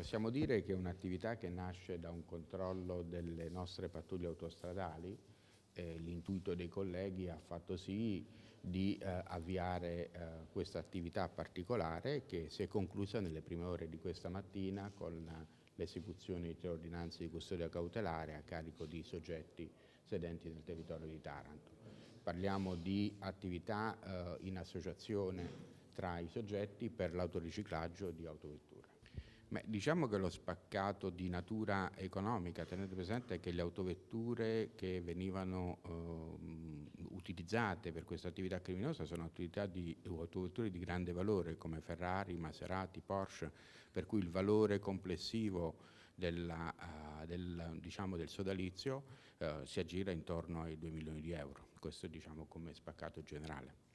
Possiamo dire che è un'attività che nasce da un controllo delle nostre pattuglie autostradali, eh, l'intuito dei colleghi ha fatto sì di eh, avviare eh, questa attività particolare che si è conclusa nelle prime ore di questa mattina con l'esecuzione di tre ordinanze di custodia cautelare a carico di soggetti sedenti nel territorio di Taranto. Parliamo di attività eh, in associazione tra i soggetti per l'autoriciclaggio di autovetture. Beh, diciamo che lo spaccato di natura economica, tenete presente che le autovetture che venivano eh, utilizzate per questa attività criminosa sono attività di, autovetture di grande valore come Ferrari, Maserati, Porsche, per cui il valore complessivo della, uh, del, diciamo, del, sodalizio uh, si aggira intorno ai 2 milioni di euro, questo diciamo come spaccato generale.